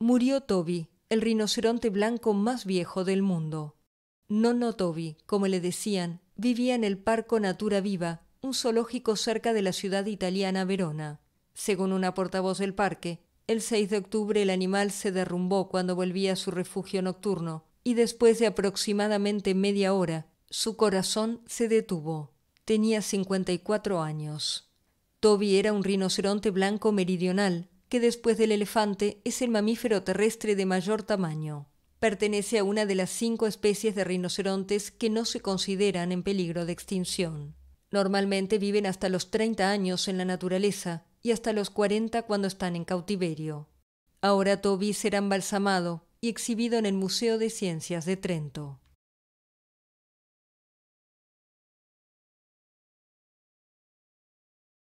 Murió Toby, el rinoceronte blanco más viejo del mundo. Nonno Toby, como le decían, vivía en el Parco Natura Viva, un zoológico cerca de la ciudad italiana Verona. Según una portavoz del parque, el 6 de octubre el animal se derrumbó cuando volvía a su refugio nocturno, y después de aproximadamente media hora, su corazón se detuvo. Tenía 54 años. Toby era un rinoceronte blanco meridional, que después del elefante es el mamífero terrestre de mayor tamaño. Pertenece a una de las cinco especies de rinocerontes que no se consideran en peligro de extinción. Normalmente viven hasta los 30 años en la naturaleza y hasta los 40 cuando están en cautiverio. Ahora Toby será embalsamado y exhibido en el Museo de Ciencias de Trento.